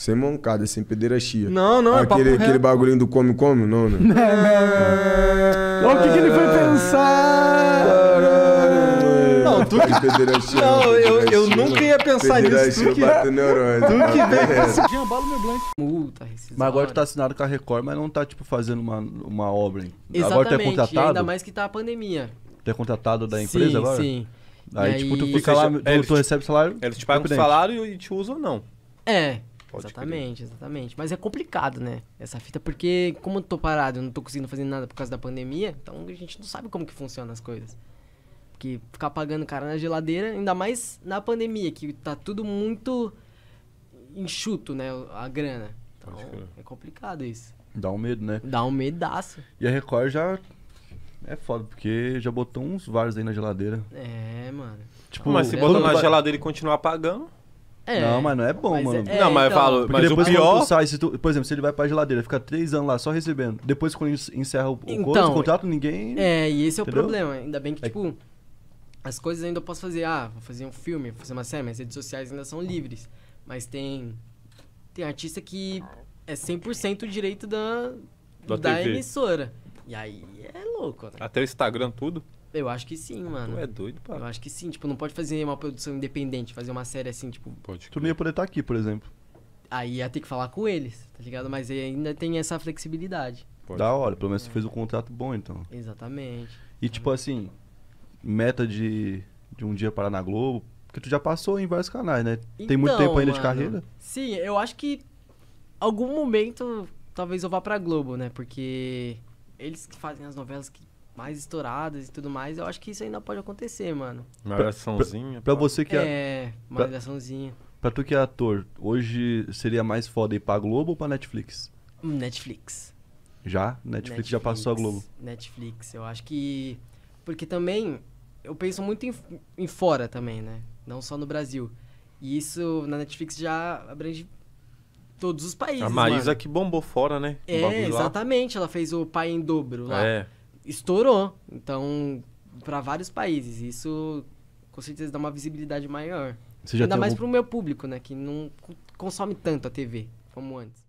Sem mancada, sem pederastia. Não, não, aquele, é papo Aquele bagulhinho do come-come, não, né? Não, o que, que ele foi ah, pensar? tu que... Não, eu, eu nunca ia pensar nisso. Tu que... Bate é- neurônio, tu que meu Multa, Mas agora tu tá assinado com a Record, mas não tá, tipo, fazendo uma, uma obra. Hein? Exatamente, agora tu é contratado. ainda mais que tá a pandemia. Tu é contratado da empresa sim, agora? Sim, Aí, e tipo, tu aí... fica lá, tu, eles, tu recebe salário. Eles te pagam o salário e te usam ou não. É. Pode exatamente, exatamente. Mas é complicado, né? Essa fita, porque como eu tô parado, eu não tô conseguindo fazer nada por causa da pandemia, então a gente não sabe como que funciona as coisas. Porque ficar pagando cara na geladeira, ainda mais na pandemia, que tá tudo muito enxuto, né? A grana. Então, é complicado isso. Dá um medo, né? Dá um medaço. E a Record já é foda, porque já botou uns vários aí na geladeira. É, mano. Tipo, mas se botar na geladeira e continuar pagando. É. Não, mas não é bom, mas mano. É, não, mas então... eu falo, mas depois o pior... sai, se tu, por exemplo, se ele vai pra geladeira, fica três anos lá só recebendo. Depois quando encerra o, o, então, curso, contrato, ninguém... É, e esse entendeu? é o problema. Ainda bem que, é. tipo, as coisas ainda eu posso fazer. Ah, vou fazer um filme, vou fazer uma série, minhas redes sociais ainda são livres. Mas tem... Tem artista que é 100% direito da, da, da emissora. E aí é louco, né? Até o Instagram, tudo. Eu acho que sim, ah, mano. Tu é doido, pá. Eu acho que sim. Tipo, não pode fazer uma produção independente, fazer uma série assim, tipo. Pode. Tu não ia poder estar tá aqui, por exemplo. Aí ia ter que falar com eles, tá ligado? Mas ainda tem essa flexibilidade. Pode. Da hora, pelo menos tu fez um contrato bom, então. Exatamente. E tipo assim, meta de, de um dia parar na Globo, porque tu já passou em vários canais, né? Tem então, muito tempo ainda mano, de carreira? Sim, eu acho que algum momento talvez eu vá pra Globo, né? Porque eles que fazem as novelas que mais estouradas e tudo mais, eu acho que isso ainda pode acontecer, mano. Uma ligaçãozinha Pra, pra, você que é. É, uma ligaçãozinha Pra tu que é ator, hoje seria mais foda ir pra Globo ou pra Netflix? Netflix. Já? Netflix, Netflix já passou a Globo. Netflix, eu acho que. Porque também eu penso muito em, em fora também, né? Não só no Brasil. E isso na Netflix já abrange todos os países. A Maísa mano. que bombou fora, né? É, exatamente. Ela fez o Pai em Dobro lá. É estourou. Então, para vários países, isso com certeza dá uma visibilidade maior. Ainda mais algum... pro meu público, né? Que não consome tanto a TV como antes.